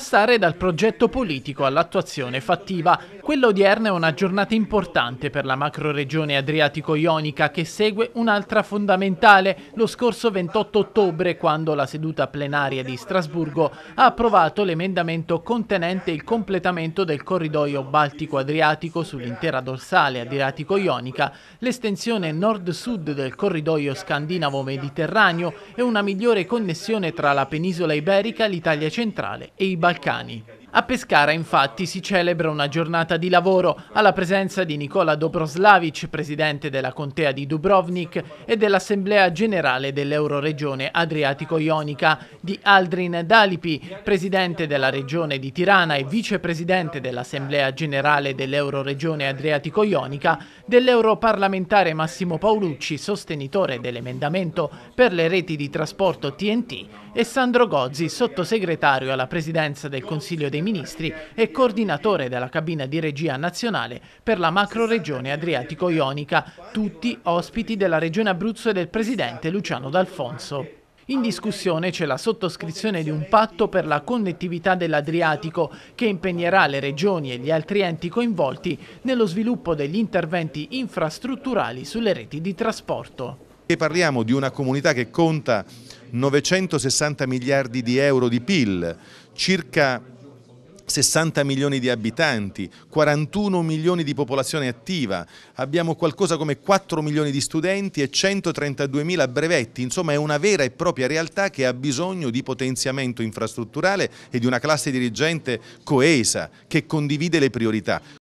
passare dal progetto politico all'attuazione fattiva. Quella odierna è una giornata importante per la macroregione adriatico-ionica che segue un'altra fondamentale lo scorso 28 ottobre quando la seduta plenaria di Strasburgo ha approvato l'emendamento contenente il completamento del corridoio baltico-adriatico sull'intera dorsale adriatico-ionica, l'estensione nord-sud del corridoio scandinavo-mediterraneo e una migliore connessione tra la penisola iberica, l'Italia centrale e i Balcani Balcani. A Pescara infatti si celebra una giornata di lavoro alla presenza di Nicola Dobroslavic, presidente della contea di Dubrovnik e dell'Assemblea Generale dell'Euroregione Adriatico-Ionica, di Aldrin Dalipi, presidente della Regione di Tirana e vicepresidente dell'Assemblea Generale dell'Euroregione Adriatico-Ionica, dell'europarlamentare Massimo Paolucci, sostenitore dell'emendamento per le reti di trasporto TNT, e Sandro Gozzi, sottosegretario alla presidenza del Consiglio dei dei Ministri e coordinatore della cabina di regia nazionale per la macroregione Adriatico-Ionica, tutti ospiti della Regione Abruzzo e del Presidente Luciano D'Alfonso. In discussione c'è la sottoscrizione di un patto per la connettività dell'Adriatico che impegnerà le regioni e gli altri enti coinvolti nello sviluppo degli interventi infrastrutturali sulle reti di trasporto. E parliamo di una comunità che conta 960 miliardi di euro di PIL, circa 60 milioni di abitanti, 41 milioni di popolazione attiva, abbiamo qualcosa come 4 milioni di studenti e 132 mila brevetti, insomma è una vera e propria realtà che ha bisogno di potenziamento infrastrutturale e di una classe dirigente coesa che condivide le priorità.